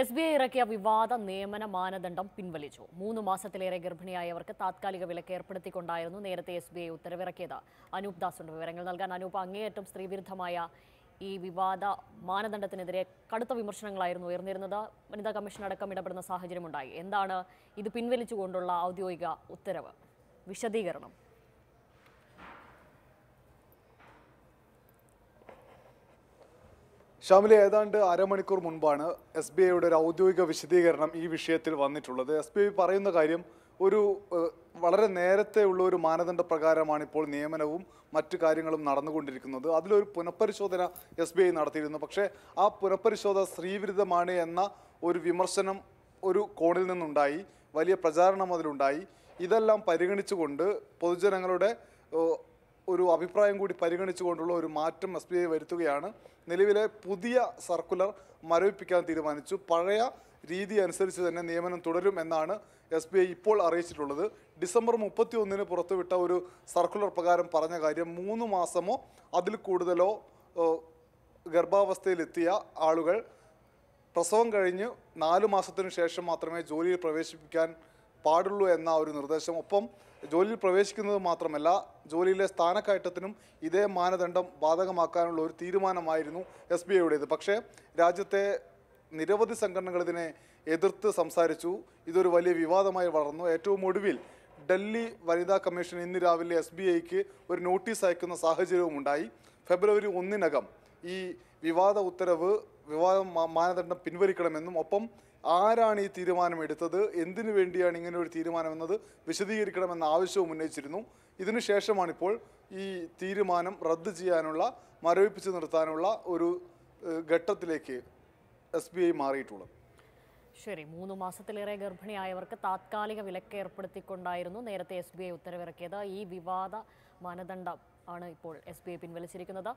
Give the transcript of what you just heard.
S B I ഇറക്കിയ വിവാദ നിയമന മാനദണ്ഡം പിൻവലിച്ചു മൂന്ന് മാസത്തിലേറെ ഗർഭിണിയായവർക്ക് താത്കാലിക വിലക്ക് ഏർപ്പെടുത്തിക്കൊണ്ടായിരുന്നു നേരത്തെ എസ് ബി ഐ ഉത്തരവിറക്കിയത് അനൂപ് ദാസുണ്ട് വിവരങ്ങൾ നൽകാൻ അനൂപ് അങ്ങേയറ്റം സ്ത്രീവിരുദ്ധമായ ഈ വിവാദ മാനദണ്ഡത്തിനെതിരെ കടുത്ത വിമർശനങ്ങളായിരുന്നു ഉയർന്നിരുന്നത് വനിതാ കമ്മീഷൻ അടക്കം ഇടപെടുന്ന സാഹചര്യമുണ്ടായി എന്താണ് ഇത് പിൻവലിച്ചുകൊണ്ടുള്ള ഔദ്യോഗിക ഉത്തരവ് വിശദീകരണം ശ്യാമില ഏതാണ്ട് അരമണിക്കൂർ മുൻപാണ് എസ് ബി ഐയുടെ ഒരു ഔദ്യോഗിക വിശദീകരണം ഈ വിഷയത്തിൽ വന്നിട്ടുള്ളത് എസ് ബി ഐ പറയുന്ന കാര്യം ഒരു വളരെ നേരത്തെ ഉള്ള ഒരു മാനദണ്ഡ പ്രകാരമാണ് ഇപ്പോൾ നിയമനവും മറ്റു കാര്യങ്ങളും നടന്നുകൊണ്ടിരിക്കുന്നത് അതിലൊരു പുനഃപരിശോധന എസ് ബി ഐ നടത്തിയിരുന്നു പക്ഷേ ആ പുനഃപരിശോധന സ്ത്രീവിരുദ്ധമാണ് എന്ന ഒരു വിമർശനം ഒരു കോണിൽ നിന്നുണ്ടായി വലിയ പ്രചാരണം അതിലുണ്ടായി ഇതെല്ലാം പരിഗണിച്ചുകൊണ്ട് പൊതുജനങ്ങളുടെ ഒരു അഭിപ്രായം കൂടി പരിഗണിച്ചുകൊണ്ടുള്ള ഒരു മാറ്റം എസ് ബി ഐ വരുത്തുകയാണ് നിലവിലെ പുതിയ സർക്കുലർ മരവിപ്പിക്കാൻ തീരുമാനിച്ചു പഴയ രീതി അനുസരിച്ച് തന്നെ നിയമനം തുടരും എന്നാണ് എസ് ബി ഐ ഇപ്പോൾ അറിയിച്ചിട്ടുള്ളത് ഡിസംബർ മുപ്പത്തി ഒന്നിന് പുറത്തുവിട്ട ഒരു സർക്കുലർ പ്രകാരം പറഞ്ഞ കാര്യം മൂന്ന് മാസമോ അതിൽ കൂടുതലോ ഗർഭാവസ്ഥയിലെത്തിയ ആളുകൾ പ്രസവം കഴിഞ്ഞ് നാല് മാസത്തിനു ശേഷം മാത്രമേ ജോലിയിൽ പ്രവേശിപ്പിക്കാൻ പാടുള്ളൂ എന്ന ഒരു നിർദ്ദേശം ഒപ്പം ജോലിയിൽ പ്രവേശിക്കുന്നത് മാത്രമല്ല ജോലിയിലെ സ്ഥാനക്കയറ്റത്തിനും ഇതേ മാനദണ്ഡം ബാധകമാക്കാനുള്ള ഒരു തീരുമാനമായിരുന്നു എസ് ബി ഐയുടേത് പക്ഷേ രാജ്യത്തെ നിരവധി സംഘടനകൾ ഇതിനെ എതിർത്ത് സംസാരിച്ചു ഇതൊരു വലിയ വിവാദമായി വളർന്നു ഏറ്റവും ഒടുവിൽ ഡൽഹി വനിതാ കമ്മീഷൻ ഇന്ന് രാവിലെ എസ് ബി ഐക്ക് ഒരു നോട്ടീസ് അയക്കുന്ന സാഹചര്യവും ഉണ്ടായി ഫെബ്രുവരി ഒന്നിനകം ഈ വിവാദ ഉത്തരവ് വിവാദ മാനദണ്ഡം പിൻവലിക്കണമെന്നും ഒപ്പം ആരാണ് ഈ തീരുമാനം എടുത്തത് എന്തിനു വേണ്ടിയാണ് ഇങ്ങനെ ഒരു തീരുമാനമെന്നത് വിശദീകരിക്കണമെന്ന ആവശ്യവും ഉന്നയിച്ചിരുന്നു ഇതിനുശേഷമാണ് ഇപ്പോൾ ഈ തീരുമാനം റദ്ദു ചെയ്യാനുള്ള മരവിപ്പിച്ച് നിർത്താനുള്ള ഒരു ഘട്ടത്തിലേക്ക് എസ് ബി ഐ മാറിയിട്ടുള്ളത് ശരി മൂന്ന് മാസത്തിലേറെ ഗർഭിണിയായവർക്ക് താത്കാലിക വിലക്ക് ഏർപ്പെടുത്തിക്കൊണ്ടായിരുന്നു നേരത്തെ എസ് ബി ഐ ഉത്തരവിറക്കിയത് ഈ വിവാദ മാനദണ്ഡം ആണ് ഇപ്പോൾ എസ് ബി ഐ പിൻവലിച്ചിരിക്കുന്നത്